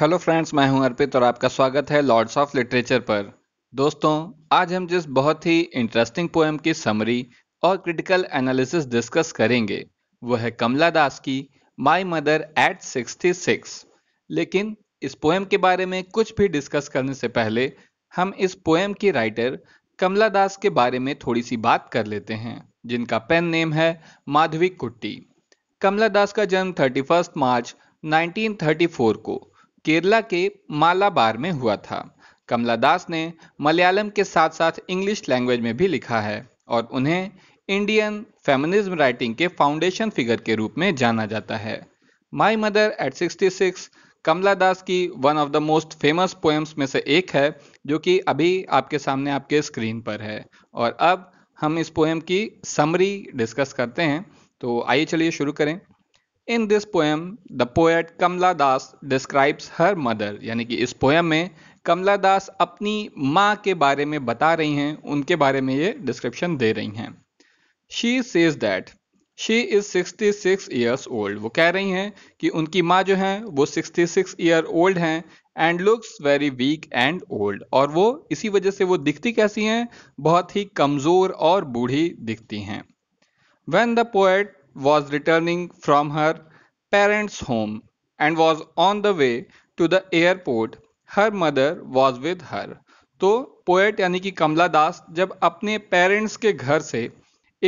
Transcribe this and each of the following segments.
Hello friends मैं हूं अर्पित और आपका स्वागत है लॉर्ड्स ऑफ लिटरेचर पर दोस्तों आज हम जिस बहुत ही इंटरेस्टिंग पोएम की समरी और क्रिटिकल एनालिसिस डिस्कस करेंगे वह है कमला दास की माय मदर एट 66 लेकिन इस पोएम के बारे में कुछ भी डिस्कस करने से पहले हम इस पोएम की राइटर कमला दास के बारे में थोड़ी सी बात कर लेते हैं जिनका पेन नेम है माधवी कुट्टी कमला दास का जन्म 31 मार्च 1934 को केरला के मालाबार में हुआ था कमला दास ने मलयालम के साथ साथ इंग्लिश लैंग्वेज में भी लिखा है और उन्हें इंडियन फेमिनिज्म राइटिंग के फाउंडेशन फिगर के रूप में जाना जाता है my mother eight 66 Kamala Das की one of the most famous poems में से एक है जो कि अभी आपके सामने आपके स्क्रीन पर है और अब हम इस पोएम की समरी डिस्कस करते हैं तो आइए चलिए शुरू करें in this poem the poet Kamala Das describes her mother यानी कि इस पोएम में कमला दास अपनी माँ के बारे में बता रही हैं उनके बारे में ये डिस्क्रिप्शन दे रही हैं she says that she is 66 six years old वो कह रही हैं कि उनकी माँ जो हैं वो 66 सिक्स ईयर ओल्ड हैं and looks very weak and old और वो इसी वजह से वो दिखती कैसी हैं बहुत ही कमज़ोर और बूढ़ी दिखती हैं when the poet was returning from her parents' home and was on the way to the airport. Her mother was with her. to poet yani ki kamla das jab apne parents ke ghar se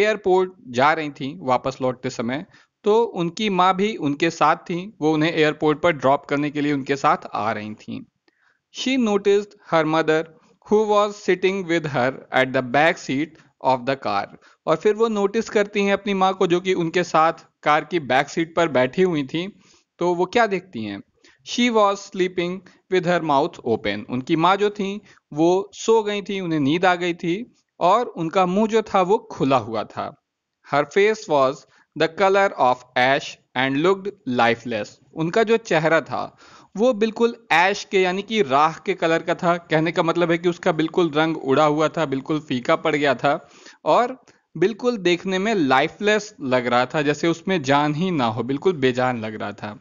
airport जा रही थी वापस लौटते समय तो उनकी माँ भी उनके साथ थी वो उन्हें एयरपोर्ट पर ड्रॉप करने के लिए उनके साथ आ रही थी she notice her mother who was sitting with her at the back seat of the car और फिर वो नोटिस करती हैं अपनी माँ को जो कि उनके साथ कार की बैक सीट पर बैठी हुई थी तो वो क्या देखती हैं she was sleeping with her mouth open उनकी माँ जो थी वो सो गई थी उन्हें नींद आ गई थी और उनका मुंह जो था वो खुला हुआ था her face was the colour of ash and looked lifeless उनका जो चेहरा था वो बिल्कुल ऐश के यानी कि राख के कलर का था कहने का मतलब है कि उसका बिल्कुल रंग उड़ा हुआ था बिल्कुल फीका पड़ गया था और बिल्कुल देखने में लाइफलेस लग रहा था जैसे उसमें जान ही ना हो बिल्कुल बेजान लग रहा था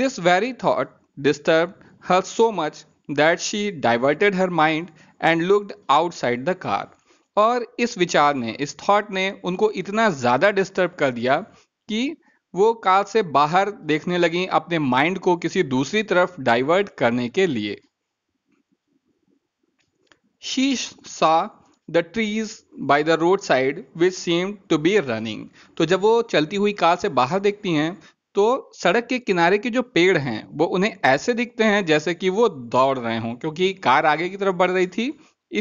this very thought disturb her so much that she diverted her mind and looked outside the car और इस विचार ने इस थॉट ने उनको इतना ज़्यादा डिस्टर्ब कर दिया कि वो कार से बाहर देखने लगी अपने माइंड को किसी दूसरी तरफ डाइवर्ट करने के लिए she saw the trees by the road side which seem to be running तो जब वो चलती हुई कार से बाहर देखती हैं तो सड़क के किनारे के जो पेड़ हैं वो उन्हें ऐसे दिखते हैं जैसे कि वो दौड़ रहे हों क्योंकि कार आगे की तरफ बढ़ रही थी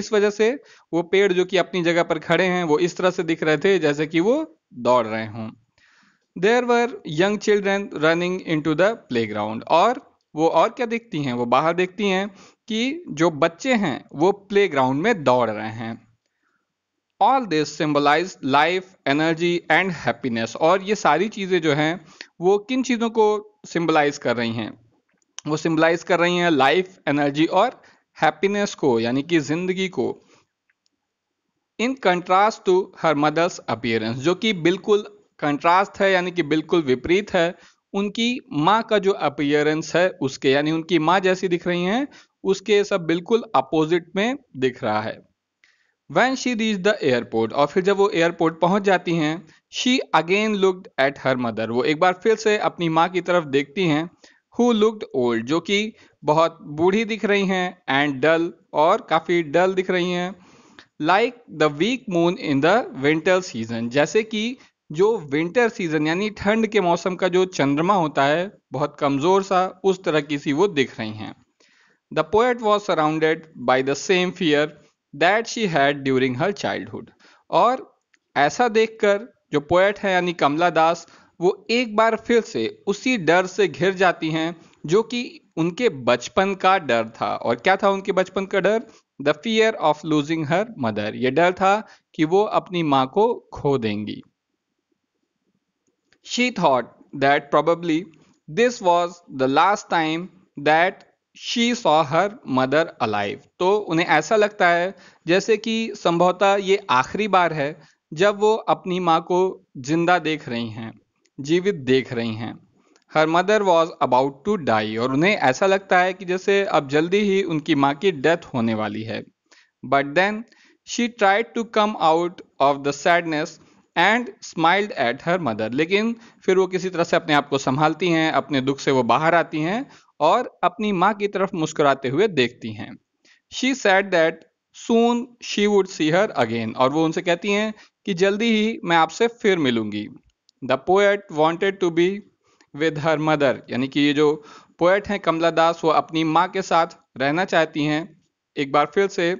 इस वजह से वो पेड़ जो कि अपनी जगह पर खड़े हैं वो इस तरह से दिख रहे थे जैसे कि वो दौड़ रहे हों there were young children running into the playground और वो और क्या देखती हैं वो बाहर देखती हैं कि जो बच्चे हैं वो प्ले ग्राउंड में दौड़ रहे हैं all this symbolize life energy and happiness और ये सारी चीज़ें जो हैं वो किन चीज़ों को सिंबलाइज कर रही हैं वो सिंबलाइज कर रही हैं लाइफ एनर्जी और हैप्पीनेस को यानी कि जिंदगी को in contrast to her mother's appearance जो कि बिल्कुल कंट्रास्ट है यानी कि बिल्कुल विपरीत है उनकी माँ का जो अपियरेंस है उसके यानी उनकी माँ जैसी दिख रही हैं उसके सब बिल्कुल अपोजिट में दिख रहा है when she reach the airport और फिर जब वो एयरपोर्ट पहुंच जाती हैं she again looked at her mother वो एक बार फिर से अपनी माँ की तरफ देखती हैं हु लुकड ओल्ड जो कि बहुत बूढ़ी दिख रही हैं एंड डल और काफ़ी डल दिख रही हैं like the weak moon in the winter season जैसे कि जो विंटर सीजन यानी ठंड के मौसम का जो चंद्रमा होता है बहुत कमजोर सा उस तरह की सी वो दिख रही हैं the poet was surrounded by the same fear that she had during her childhood और ऐसा देखकर जो पोएट है यानी कमला दास वो एक बार फिर से उसी डर से घिर जाती हैं जो कि उनके बचपन का डर था और क्या था उनके बचपन का डर the fear of losing her mother ये डर था कि वो अपनी माँ को खो देंगी She thought that probably this was the last time that she saw her mother alive तो उन्हें ऐसा लगता है जैसे कि संभवतः ये आखिरी बार है जब वो अपनी माँ को जिंदा देख रही हैं जीवित देख रही हैं her mother was about to die और उन्हें ऐसा लगता है कि जैसे अब जल्दी ही उनकी माँ की डेथ होने वाली है but then she tried to come out of the sadness and smiled at her mother लेकिन फिर वो किसी तरह से अपने आप को संभालती हैं अपने दुख से वो बाहर आती हैं और अपनी माँ की तरफ मुस्कुराते हुए देखती हैं she said that soon she would see her again और वो उनसे कहती हैं कि जल्दी ही मैं आपसे फिर मिलूंगी the poet wanted to be with her mother यानी कि ये जो पोएट हैं कमला दास वो अपनी माँ के साथ रहना चाहती हैं एक बार फिर से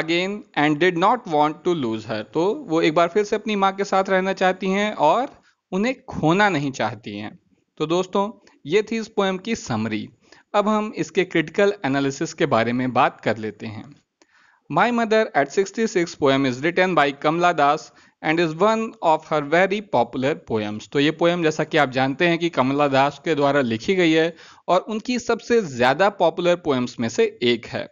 again and did not want to lose her तो वो एक बार फिर से अपनी माँ के साथ रहना चाहती हैं और उन्हें खोना नहीं चाहती हैं तो दोस्तों ये थी इस पोएम की समरी अब हम इसके क्रिटिकल एनालिसिस के बारे में बात कर लेते हैं mother at sixty six poem is written by Kamala Das and is one of her very popular poems तो ये पोएम जैसा कि आप जानते हैं कि कमला दास के द्वारा लिखी गई है और उनकी सबसे ज़्यादा पॉपुलर पोएम्स में से एक है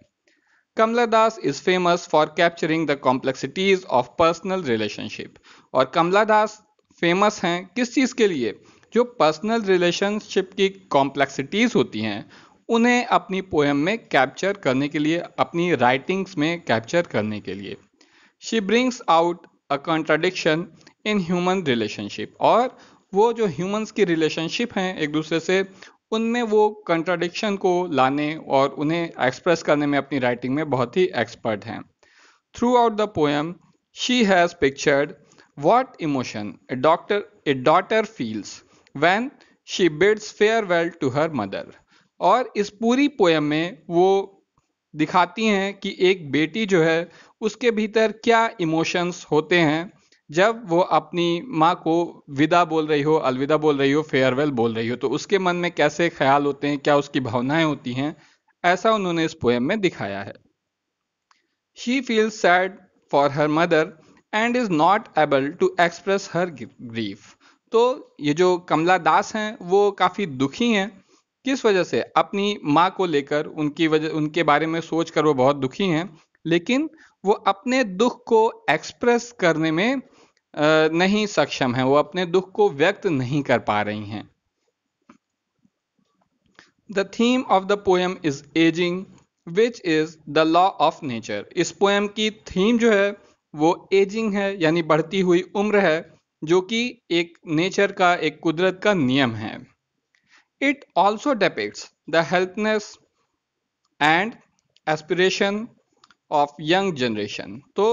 Kamala Das is famous for capturing the complexities of personal relationship. और कमला दास फेमस हैं किस चीज़ के लिए जो पर्सनल रिलेशनशिप की कॉम्प्लेक्सिटीज़ होती हैं उन्हें अपनी पोएम में कैप्चर करने के लिए अपनी राइटिंग्स में कैप्चर करने के लिए she brings out a contradiction in human relationship और वो जो ह्यूमंस की रिलेशनशिप हैं एक दूसरे से उनमें वो कंट्राडिक्शन को लाने और उन्हें एक्सप्रेस करने में अपनी राइटिंग में बहुत ही एक्सपर्ट हैं throughout the poem she has pictured emotion a doctor a daughter feels feels she bids farewell to her mother और इस पूरी पोएम में वो दिखाती हैं कि एक बेटी जो है उसके भीतर क्या इमोशंस होते हैं जब वो अपनी माँ को विदा बोल रही हो अलविदा बोल रही हो फेयरवेल बोल रही हो तो उसके मन में कैसे ख्याल होते हैं क्या उसकी भावनाएं होती हैं ऐसा उन्होंने इस पोएम में दिखाया है she feel sad for her mother and is not able to express her grief तो ये जो कमला दास हैं वो काफ़ी दुखी हैं किस वजह से अपनी माँ को लेकर उनकी वजह उनके बारे में सोचकर वो बहुत दुखी हैं लेकिन वो अपने दुख को एक्सप्रेस करने में नहीं सक्षम है वो अपने दुख को व्यक्त नहीं कर पा रही हैं the theme of the poem is ageing which is the law of nature इस पोएम की थीम जो है वो एजिंग है यानी बढ़ती हुई उम्र है जो कि एक नेचर का एक कुदरत का नियम है it also depicts the healthness and aspiration of young generation तो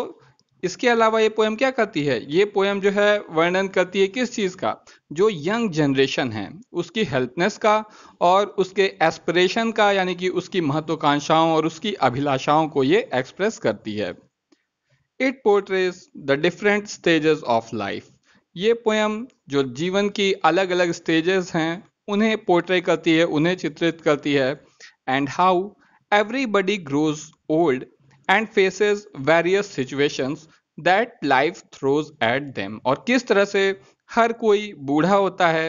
इसके अलावा ये पोएम क्या करती है ये पोएम जो है वर्णन करती है किस चीज़ का जो यंग जनरेशन है उसकी हेल्पनेस का और उसके एस्पिरेशन का यानी कि उसकी महत्वाकांक्षाओं और उसकी अभिलाषाओं को ये एक्सप्रेस करती है it portrays the different stages of life ये पोएम जो जीवन की अलग अलग स्टेजेस हैं उन्हें पोर्ट्रे करती है उन्हें चित्रित करती है and how everybody grows old and faces various situations that life throws at them और किस तरह से हर कोई बूढ़ा होता है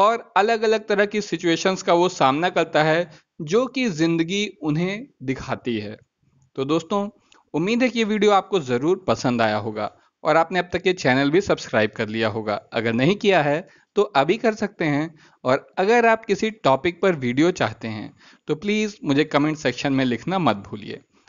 और अलग अलग तरह की सिचुएशंस का वो सामना करता है जो कि ज़िंदगी उन्हें दिखाती है तो दोस्तों उम्मीद है कि ये वीडियो आपको ज़रूर पसंद आया होगा और आपने अब तक ये चैनल भी सब्सक्राइब कर लिया होगा अगर नहीं किया है तो अभी कर सकते हैं और अगर आप किसी टॉपिक पर वीडियो चाहते हैं तो प्लीज़ मुझे कमेंट सेक्शन में लिखना मत भूलिए